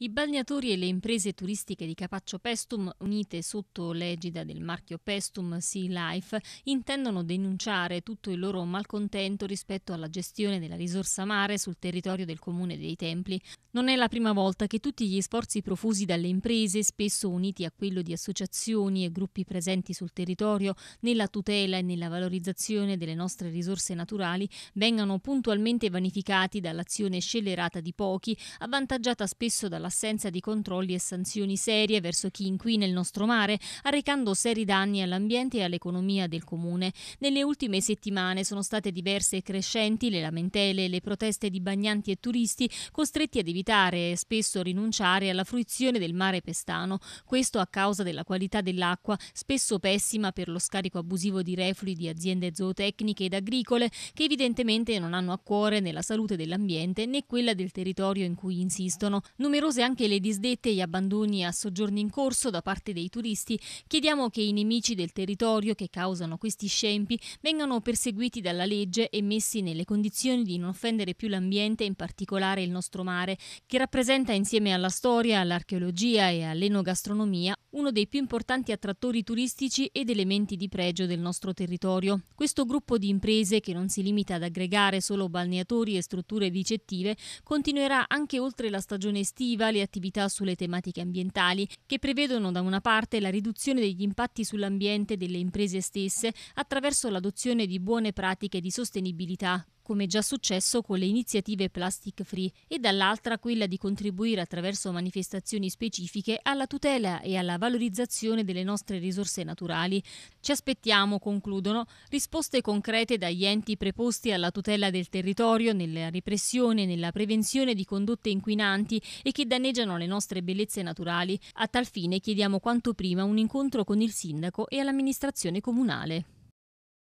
I balneatori e le imprese turistiche di Capaccio Pestum, unite sotto l'egida del marchio Pestum Sea Life, intendono denunciare tutto il loro malcontento rispetto alla gestione della risorsa mare sul territorio del comune dei Templi. Non è la prima volta che tutti gli sforzi profusi dalle imprese, spesso uniti a quello di associazioni e gruppi presenti sul territorio, nella tutela e nella valorizzazione delle nostre risorse naturali, vengano puntualmente vanificati dall'azione scellerata di pochi, avvantaggiata spesso dalla l'assenza di controlli e sanzioni serie verso chi inquina il nostro mare, arrecando seri danni all'ambiente e all'economia del comune. Nelle ultime settimane sono state diverse e crescenti le lamentele e le proteste di bagnanti e turisti costretti ad evitare e spesso rinunciare alla fruizione del mare pestano. Questo a causa della qualità dell'acqua, spesso pessima per lo scarico abusivo di reflui di aziende zootecniche ed agricole che evidentemente non hanno a cuore né la salute dell'ambiente né quella del territorio in cui insistono. Numerose numerose anche le disdette e gli abbandoni a soggiorni in corso da parte dei turisti, chiediamo che i nemici del territorio che causano questi scempi vengano perseguiti dalla legge e messi nelle condizioni di non offendere più l'ambiente, in particolare il nostro mare, che rappresenta insieme alla storia, all'archeologia e all'enogastronomia uno dei più importanti attrattori turistici ed elementi di pregio del nostro territorio. Questo gruppo di imprese, che non si limita ad aggregare solo balneatori e strutture vicettive, continuerà anche oltre la stagione estiva culturali e attività sulle tematiche ambientali, che prevedono da una parte la riduzione degli impatti sull'ambiente delle imprese stesse attraverso l'adozione di buone pratiche di sostenibilità come già successo con le iniziative Plastic Free, e dall'altra quella di contribuire attraverso manifestazioni specifiche alla tutela e alla valorizzazione delle nostre risorse naturali. Ci aspettiamo, concludono, risposte concrete dagli enti preposti alla tutela del territorio, nella repressione, nella prevenzione di condotte inquinanti e che danneggiano le nostre bellezze naturali. A tal fine chiediamo quanto prima un incontro con il sindaco e l'amministrazione comunale.